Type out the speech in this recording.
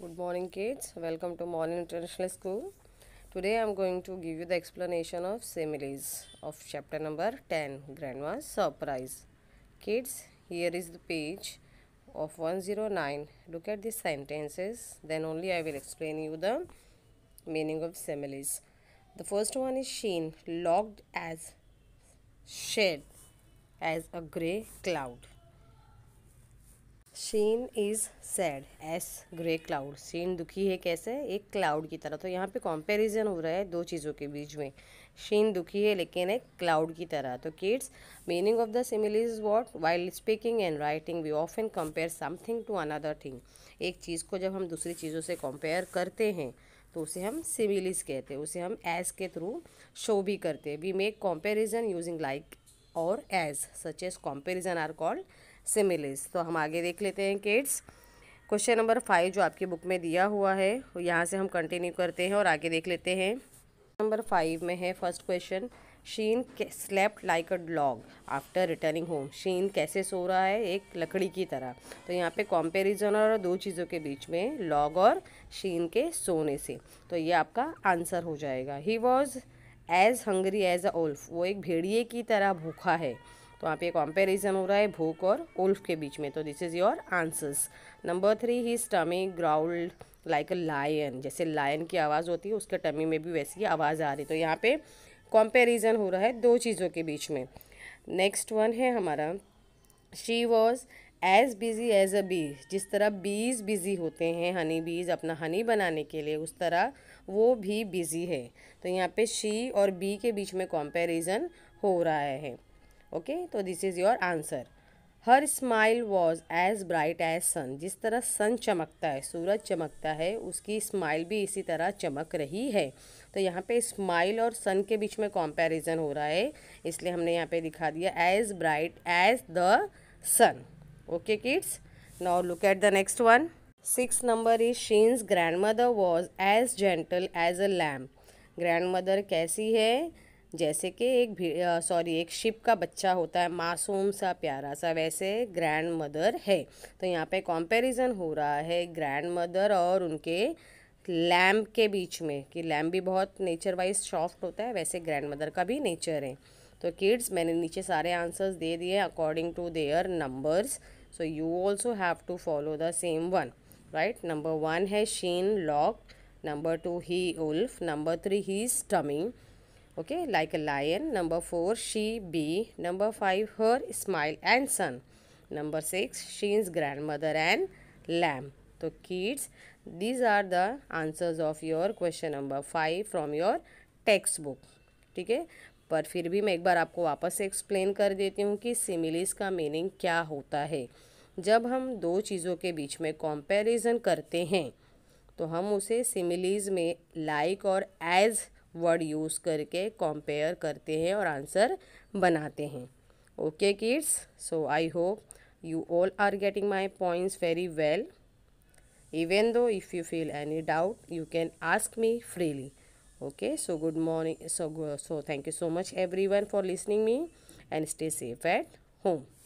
Good morning kids. Welcome to Morning International School. Today I am going to give you the explanation of similes of chapter number 10 Grandma's Surprise. Kids, here is the page of 109. Look at these sentences then only I will explain you the meaning of similes. The first one is sheen logged as shed as a grey cloud. Sheen is sad as grey cloud सीन दुखी है कैसे एक cloud की तरह तो यहाँ पे कंपैरिजन हो रहा है दो चीज़ों के बीच में शीन दुखी है लेकिन एक क्लाउड की तरह तो kids meaning of the simile is what while speaking and writing we often compare something to another thing एक चीज़ को जब हम दूसरी चीज़ों से कंपेयर करते हैं तो उसे हम सिमिलिस कहते हैं उसे हम एज के थ्रू शो भी करते हैं we make comparison using like और as such as comparison are called similes तो हम आगे देख लेते हैं किड्स क्वेश्चन नंबर फाइव जो आपकी बुक में दिया हुआ है यहाँ से हम कंटिन्यू करते हैं और आगे देख लेते हैं नंबर फाइव में है first question Sheen slept like a log after returning home Sheen कैसे सो रहा है एक लकड़ी की तरह तो यहाँ पे कॉम्पेरिजन और दो चीज़ों के बीच में लॉग और शीन के सोने से तो ये आपका आंसर हो जाएगा he was as hungry as a wolf वो एक भेड़िए की तरह भूखा है तो वहाँ पे कॉम्पेरिजन हो रहा है भूख और उल्फ के बीच में तो this is your answers number three he stormy growled like a lion जैसे लायन की आवाज़ होती है उसके टमी में भी वैसी आवाज़ आ रही तो यहाँ पे कॉम्पेरिजन हो रहा है दो चीज़ों के बीच में नेक्स्ट वन है हमारा she was as busy as a bee जिस तरह बीज बिज़ी होते हैं हनी बीज अपना हनी बनाने के लिए उस तरह वो भी बिज़ी है तो यहाँ पे शी और बी के बीच में कंपैरिजन हो रहा है ओके तो this is your answer her smile was as bright as sun जिस तरह सन चमकता है सूरज चमकता है उसकी स्माइल भी इसी तरह चमक रही है तो यहाँ पे स्माइल और सन के बीच में कंपैरिजन हो रहा है इसलिए हमने यहाँ पे दिखा दिया as bright as the sun okay kids now look at the next one six number is Sheen's grandmother was as gentle as a lamb grandmother कैसी है जैसे कि एक सॉरी एक शिप का बच्चा होता है मासूम सा प्यारा सा वैसे ग्रैंड मदर है तो यहाँ पे कंपैरिजन हो रहा है ग्रैंड मदर और उनके लैम्ब के बीच में कि लैम्ब भी बहुत नेचर वाइज सॉफ्ट होता है वैसे ग्रैंड मदर का भी नेचर है तो किड्स मैंने नीचे सारे आंसर्स दे दिए according to their numbers so you also have to follow the same one right number one है Sheen log number two he wolf number three he storming okay like a lion number 4 she be number 5 her smile and sun number 6 sheen's grandmother and lamb so kids these are the answers of your question number 5 from your textbook ठीक है पर फिर भी मैं एक बार आपको वापस से एक्सप्लेन कर देती हूँ कि सिमिलीज का मीनिंग क्या होता है जब हम दो चीज़ों के बीच में कंपैरिजन करते हैं तो हम उसे सिमिलीज में लाइक like और एज़ वर्ड यूज़ करके कंपेयर करते हैं और आंसर बनाते हैं okay kids so I hope you all are getting my points very well even though if you feel any doubt you can ask me freely okay so good morning so so thank you so much every for listening me and stay safe at home